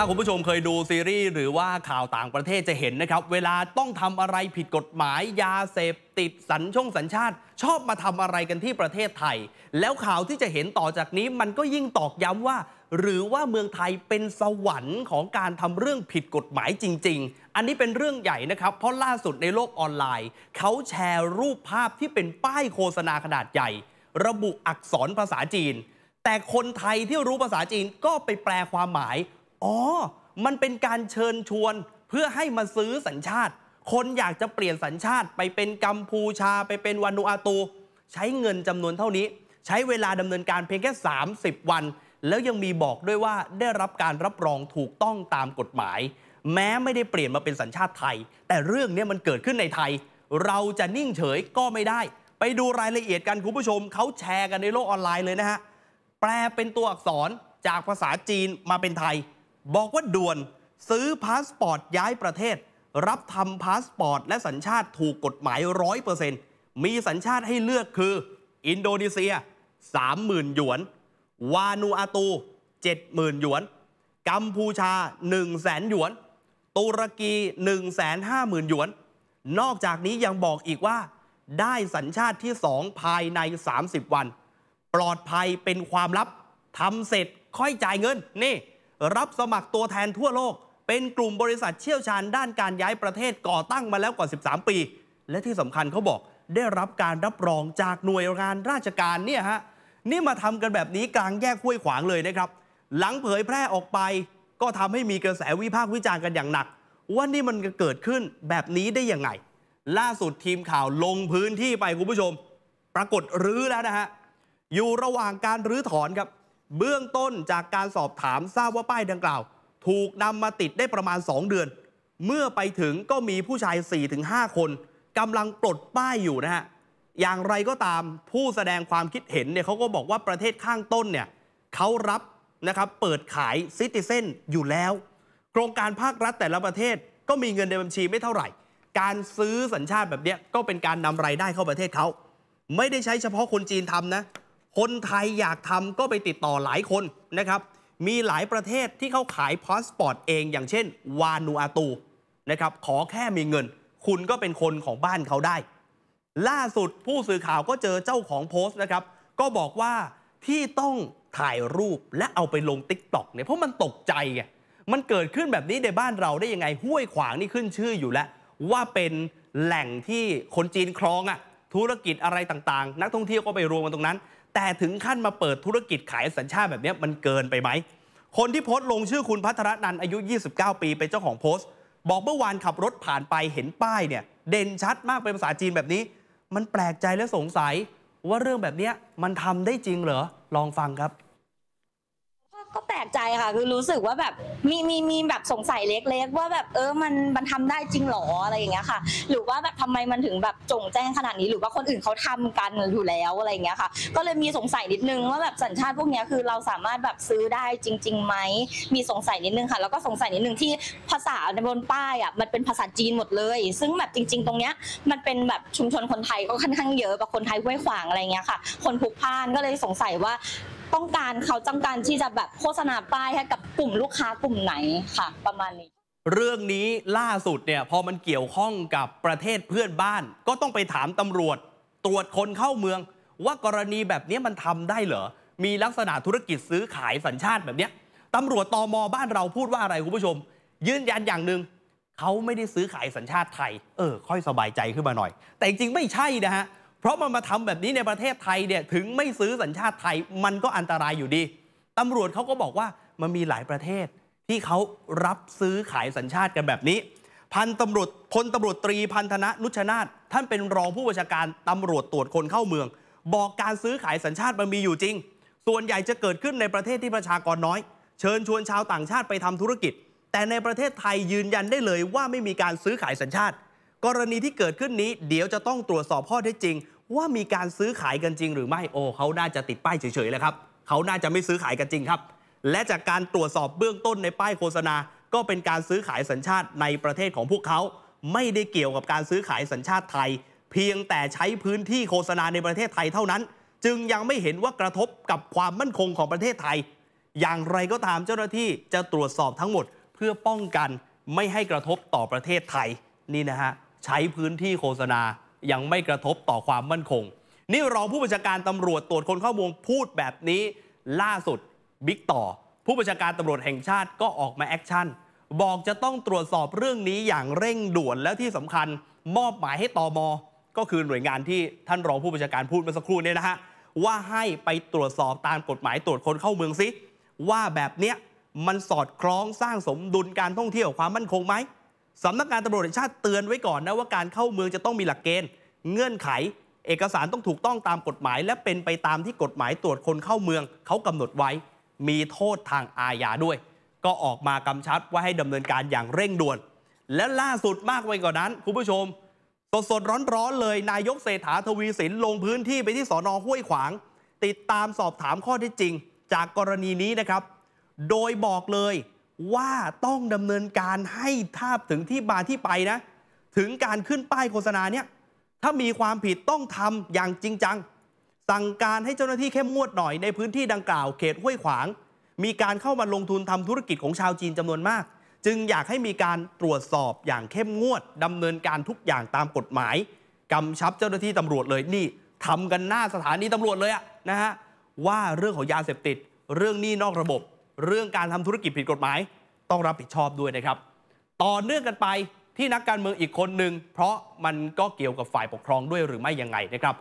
ถ้าคุณผู้ชมเคยดูซีรีส์หรือว่าข่าวต่างประเทศจะเห็นนะครับเวลาต้องทำอะไรผิดกฎหมาย ยาเสพ ติด สัญชงสัญชาติ ชอบมาทำอะไรกันที่ประเทศไทย แล้วข่าวที่จะเห็นต่อจากนี้มันก็ยิ่งตอกย้ำว่า หรือว่าเมืองไทยเป็นสวรรค์ของการทำเรื่องผิดกฎหมายจริง ๆ อันนี้เป็นเรื่องใหญ่นะครับเพราะล่าสุดในโลกออนไลน์เขาแชร์รูปภาพที่เป็นป้ายโฆษณาขนาดใหญ่ ระบุอักษรภาษาจีน แต่คนไทยที่รู้ภาษาจีนก็ไปแปลความหมายอ๋อ มันเป็นการเชิญชวนเพื่อให้มาซื้อสัญชาติ คนอยากจะเปลี่ยนสัญชาติไปเป็นกัมพูชาไปเป็นวานูอาตู ใช้เงินจำนวนเท่านี้ ใช้เวลาดำเนินการเพียงแค่30 วัน แล้วยังมีบอกด้วยว่าได้รับการรับรองถูกต้องตามกฎหมาย แม้ไม่ได้เปลี่ยนมาเป็นสัญชาติไทย แต่เรื่องนี้มันเกิดขึ้นในไทย เราจะนิ่งเฉยก็ไม่ได้ ไปดูรายละเอียดกันคุณผู้ชมเขาแชร์กันในโลกออนไลน์เลยนะฮะแปลเป็นตัวอักษรจากภาษาจีนมาเป็นไทยบอกว่าด่วนซื้อพาสปอร์ตย้ายประเทศ รับทำพาสปอร์ต และสัญชาติถูกกฎหมายรร้ออยเเป์ซ็นต์มีสัญชาติให้เลือกคืออินโดนีเซีย 30,000หยวน วานูอาตู 70,000หยวนกัมพูชา 100,000หยวน ตุรกี 150,000หยวน นอกจากนี้ยังบอกอีกว่า ได้สัญชาติที่ 2 ภายใน 30 วัน ปลอดภัยเป็นความลับทำเสร็จค่อยจ่ายเงินนี่รับสมัครตัวแทนทั่วโลก เป็นกลุ่มบริษัทเชี่ยวชาญด้านการย้ายประเทศก่อตั้งมาแล้วกว่า 13 ปี และที่สำคัญเขาบอกได้รับการรับรองจากหน่วยงานราชการเนี่ยฮะนี่มาทำกันแบบนี้กลางแยกห้วยขวางเลยนะครับ หลังเผยแพร่ออกไป ก็ทำให้มีกระแสวิพากษ์วิจารณ์กันอย่างหนัก ว่านี่มันเกิดขึ้นแบบนี้ได้ยังไง ล่าสุดทีมข่าวลงพื้นที่ไปคุณผู้ชม ปรากฏรื้อแล้วนะฮะอยู่ระหว่างการรื้อถอนครับเบื้องต้นจากการสอบถามทราบว่าป้ายดังกล่าว ถูกนำมาติดได้ประมาณ 2 เดือน เมื่อไปถึงก็มีผู้ชาย 4-5 คนกำลังปลดป้ายอยู่นะฮะอย่างไรก็ตามผู้แสดงความคิดเห็นเนี่ยเขาก็บอกว่าประเทศข้างต้นเนี่ยเขารับนะครับเปิดขายซิติเซนอยู่แล้ว โครงการภาครัฐแต่ละประเทศก็มีเงินในบัญชีไม่เท่าไหร่ การซื้อสัญชาติแบบเนี้ยก็เป็นการนำไรายได้เข้าประเทศเขาไม่ได้ใช้เฉพาะคนจีนทำนะคนไทยอยากทำก็ไปติดต่อหลายคนนะครับ มีหลายประเทศที่เขาขายพาสปอร์ตเอง อย่างเช่นวานูอาตูนะครับ ขอแค่มีเงิน คุณก็เป็นคนของบ้านเขาได้ ล่าสุดผู้สื่อข่าวก็เจอเจ้าของโพสต์นะครับ ก็บอกว่าที่ต้องถ่ายรูปและเอาไปลงติ๊กต็อกเนี่ยเพราะมันตกใจไง มันเกิดขึ้นแบบนี้ในบ้านเราได้ยังไงห้วยขวางนี่ขึ้นชื่ออยู่แล้ว ว่าเป็นแหล่งที่คนจีนครองอ่ะ ธุรกิจอะไรต่างๆ นักท่องเที่ยวก็ไปรวมกันตรงนั้นแต่ถึงขั้นมาเปิดธุรกิจขายสัญชาติแบบนี้มันเกินไปไหม คนที่โพสต์ลงชื่อคุณพัทรนันอายุ 29 ปีเป็นเจ้าของโพสต์ บอกเมื่อวานขับรถผ่านไปเห็นป้ายเนี่ย เด่นชัดมากเป็นภาษาจีนแบบนี้ มันแปลกใจและสงสัย ว่าเรื่องแบบนี้มันทำได้จริงเหรอ ลองฟังครับลกใจค่ะคือรู้สึกว่าแบบมีมีมีแบบสงสัยเล็กๆ ว่าแบบเออมันมันทำได้จริงหรออะไรอย่างเงี้ยค่ะ หรือว่าแบบทำไมมันถึงแบบจงแจ้งขนาดนี้ หรือว่าคนอื่นเขาทำกันอยู่แล้วอะไรอย่างเงี้ยค่ะก็เลยมีสงสัยนิดนึงว่าแบบสัญชาติพวกเนี้ยคือเราสามารถแบบซื้อได้จริงๆไหมมีสงสัยนิดนึงค่ะแล้วก็สงสัยนิดนึงที่ภาษาในบนป้ายอ่ะมันเป็นภาษาจีนหมดเลย ซึ่งแบบจริง ๆ ตรงเนี้ยมันเป็นแบบชุมชนคนไทยก็ค่อนข้างเยอะแบบคนไทยห้วยขวางอะไรเงี้ยค่ะ คนพลุกพล่านก็เลยสงสัยว่าต้องการเขาจ้องการที่จะแบบโฆษณาป้ายให้กับกลุ่มลูกค้ากลุ่มไหนค่ะ ประมาณนี้ เรื่องนี้ล่าสุดเนี่ยพอมันเกี่ยวข้องกับประเทศเพื่อนบ้าน ก็ต้องไปถามตำรวจ ตรวจคนเข้าเมือง ว่ากรณีแบบนี้มันทำได้เหรอมีลักษณะธุรกิจซื้อขายสัญชาติแบบนี้ตำรวจตอมอบ้านเราพูดว่าอะไรคุณผู้ชม ยืนยันอย่างหนึ่งเขาไม่ได้ซื้อขายสัญชาติไทย เออ ค่อยสบายใจขึ้นมาหน่อย แต่จริงไม่ใช่นะฮะเพราะมันมาทำแบบนี้ในประเทศไทยเนี่ยถึงไม่ซื้อสัญชาติไทยมันก็อันตรายอยู่ดี ตำรวจเขาก็บอกว่ามันมีหลายประเทศที่เขารับซื้อขายสัญชาติกันแบบนี้พันตำรวจพลตำรวจตรีพันธนะนุชนาธท่านเป็นรองผู้บัญชาการตำรวจตรวจคนเข้าเมือง บอกการซื้อขายสัญชาติมันมีอยู่จริง ส่วนใหญ่จะเกิดขึ้นในประเทศที่ประชากรน้อย เชิญชวนชาวต่างชาติไปทำธุรกิจ แต่ในประเทศไทยยืนยันได้เลยว่าไม่มีการซื้อขายสัญชาติกรณีที่เกิดขึ้นนี้ เดี๋ยวจะต้องตรวจสอบข้อเท็จจริง ว่ามีการซื้อขายกันจริงหรือไม่โอ้เขาน่าจะติดป้ายเฉยๆเลยครับเขาน่าจะไม่ซื้อขายกันจริงครับ และจากการตรวจสอบเบื้องต้นในป้ายโฆษณาก็เป็นการซื้อขายสัญชาติในประเทศของพวกเขา ไม่ได้เกี่ยวกับการซื้อขายสัญชาติไทย เพียงแต่ใช้พื้นที่โฆษณาในประเทศไทยเท่านั้น จึงยังไม่เห็นว่ากระทบกับความมั่นคงของประเทศไทย อย่างไรก็ตามเจ้าหน้าที่จะตรวจสอบทั้งหมดเพื่อป้องกันไม่ให้กระทบต่อประเทศไทย นี่นะฮะใช้พื้นที่โฆษณายังไม่กระทบต่อความมั่นคง นี่รองผู้บัญชาการตำรวจตรวจคนเข้าเมืองพูดแบบนี้ ล่าสุดบิ๊กต่อ ผู้บัญชาการตำรวจแห่งชาติก็ออกมาแอคชั่นบอกจะต้องตรวจสอบเรื่องนี้อย่างเร่งด่วนแล้วที่สำคัญมอบหมายให้ตอมอก็คือหน่วยงานที่ท่านรองผู้บัญชาการพูดเมื่อสักครู่นี้นะฮะ ว่าให้ไปตรวจสอบตามกฎหมายตรวจคนเข้าเมืองซิว่าแบบเนี้ยมันสอดคล้องสร้างสมดุลการท่องเที่ยวความมั่นคงไหมสำนักงานตำรวจแห่งชาติเตือนไว้ก่อนนะ ว่าการเข้าเมืองจะต้องมีหลักเกณฑ์ เงื่อนไข เอกสารต้องถูกต้องตามกฎหมาย และเป็นไปตามที่กฎหมายตรวจคนเข้าเมืองเขากำหนดไว้ มีโทษทางอาญาด้วย ก็ออกมากำชับว่าให้ดำเนินการอย่างเร่งด่วน และล่าสุดมากไปกว่านั้น คุณผู้ชม สดสดร้อนๆ เลย นายกเศรษฐาทวีสินลงพื้นที่ไปที่สอนอห้วยขวาง ติดตามสอบถามข้อเท็จจริง จากกรณีนี้นะครับ โดยบอกเลยว่าต้องดำเนินการให้ทราบถึงที่มาที่ไปนะถึงการขึ้นป้ายโฆษณาเนี่ยถ้ามีความผิดต้องทำอย่างจริงจังสั่งการให้เจ้าหน้าที่เข้มงวดหน่อยในพื้นที่ดังกล่าวเขตห้วยขวางมีการเข้ามาลงทุนทำธุรกิจของชาวจีนจำนวนมาก จึงอยากให้มีการตรวจสอบอย่างเข้มงวดดำเนินการทุกอย่างตามกฎหมายกำชับเจ้าหน้าที่ตำรวจเลยนี่ทำกันหน้าสถานีตำรวจเลยอะนะฮะว่าเรื่องของยาเสพติดเรื่องนี้นอกระบบเรื่องการทำธุรกิจผิดกฎหมายต้องรับผิดชอบด้วยนะครับ ต่อเนื่องกันไปที่นักการเมืองอีกคนหนึ่งเพราะมันก็เกี่ยวกับฝ่ายปกครองด้วยหรือไม่ยังไงนะครับ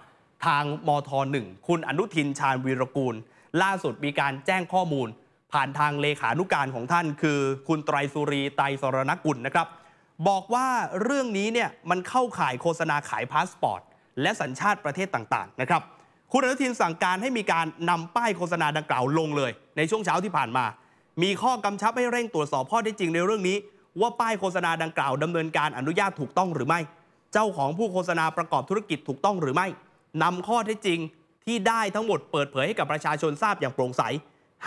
ทางมทหนึ่งคุณอนุทินชาญวีรกูล ล่าสุดมีการแจ้งข้อมูล ผ่านทางเลขานุการของท่านคือ คุณไตรสุรีไตรสรณกุลนะครับ บอกว่าเรื่องนี้เนี่ยมันเข้าข่ายโฆษณาขายพาสปอร์ตและสัญชาติประเทศต่างๆ นะครับคุณอนุทินสั่งการให้มีการนำป้ายโฆษณาดังกล่าวลงเลย ในช่วงเช้าที่ผ่านมา มีข้อกำชับให้เร่งตรวจสอบข้อเท็จจริงในเรื่องนี้ ว่าป้ายโฆษณาดังกล่าวดำเนินการอนุญาตถูกต้องหรือไม่ เจ้าของผู้โฆษณาประกอบธุรกิจถูกต้องหรือไม่ นำข้อเท็จจริงที่ได้ทั้งหมดเปิดเผยให้กับประชาชนทราบอย่างโปร่งใส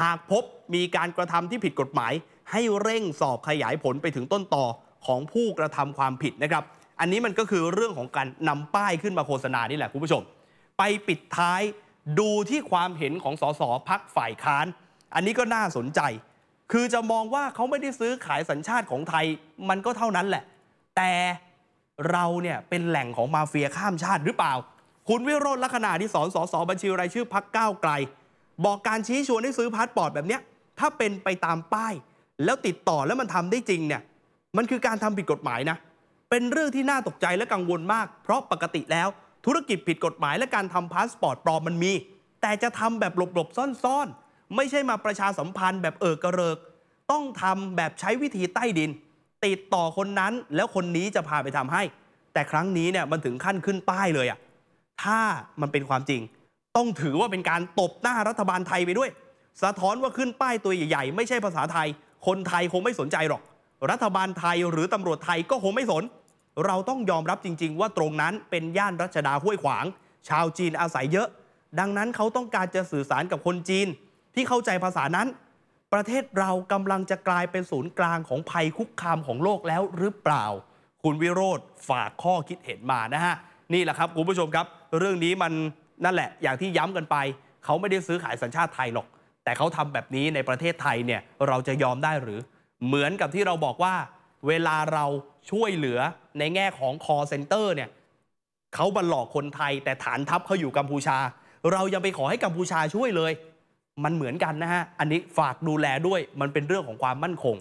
หากพบมีการกระทำที่ผิดกฎหมาย ให้เร่งสอบขยายผลไปถึงต้นต่อของผู้กระทำความผิดนะครับ อันนี้มันก็คือเรื่องของการนำป้ายขึ้นมาโฆษณานี่แหละคุณผู้ชมไปปิดท้ายดูที่ความเห็นของสสพักฝ่ายค้าน อันนี้ก็น่าสนใจ คือจะมองว่าเขาไม่ได้ซื้อขายสัญชาติของไทยมันก็เท่านั้นแหละ แต่เราเนี่ย เป็นแหล่งของมาเฟียข้ามชาติหรือเปล่า คุณวิโรจน์ลักษณะที่สอนสสบัญชีรายชื่อพักก้าวไกล บอกการชี้ชวนให้ซื้อพาสปอร์ตแบบนี้ถ้าเป็นไปตามป้าย แล้วติดต่อแล้วมันทำได้จริงเนี่ยมันคือการทำผิดกฎหมายนะเป็นเรื่องที่น่าตกใจและกังวลมากเพราะปกติแล้วธุรกิจผิดกฎหมายและการทำพาสปอร์ตปลอมมันมี แต่จะทำแบบหลบๆ ซ่อนๆ ไม่ใช่มาประชาสัมพันธ์แบบเออกระเริก ต้องทำแบบใช้วิธีใต้ดิน ติดต่อคนนั้นแล้วคนนี้จะพาไปทำให้ แต่ครั้งนี้เนี่ยมันถึงขั้นขึ้นป้ายเลยอะถ้ามันเป็นความจริง ต้องถือว่าเป็นการตบหน้ารัฐบาลไทยไปด้วย สะท้อนว่าขึ้นป้ายตัวใหญ่ๆไม่ใช่ภาษาไทย คนไทยคงไม่สนใจหรอก รัฐบาลไทยหรือตำรวจไทยก็คงไม่สนเราต้องยอมรับจริงๆ ว่าตรงนั้นเป็นย่านรัชดาห้วยขวาง ชาวจีนอาศัยเยอะดังนั้นเขาต้องการจะสื่อสารกับคนจีน ที่เข้าใจภาษานั้น ประเทศเรากำลังจะกลายเป็นศูนย์กลางของภัยคุกคามของโลกแล้วหรือเปล่า คุณวิโรธฝากข้อคิดเห็นมานะฮะนี่แหละครับคุณผู้ชมครับ เรื่องนี้มันนั่นแหละ อย่างที่ย้ำกันไป เขาไม่ได้ซื้อขายสัญชาติไทยหรอกแต่เขาทำแบบนี้ในประเทศไทยเนี่ยเราจะยอมได้หรือ เหมือนกับที่เราบอกว่า เวลาเราช่วยเหลือในแง่ของอเซ็นเตอร์เนี่ยเขาบันหลอกคนไทย แต่ฐานทัพเขาอยู่กัมพูชา เรายังไปขอให้กัมพูชาช่วยเลย มันเหมือนกันนะฮะ อันนี้ฝากดูแลด้วยมันเป็นเรื่องของความมั่นคง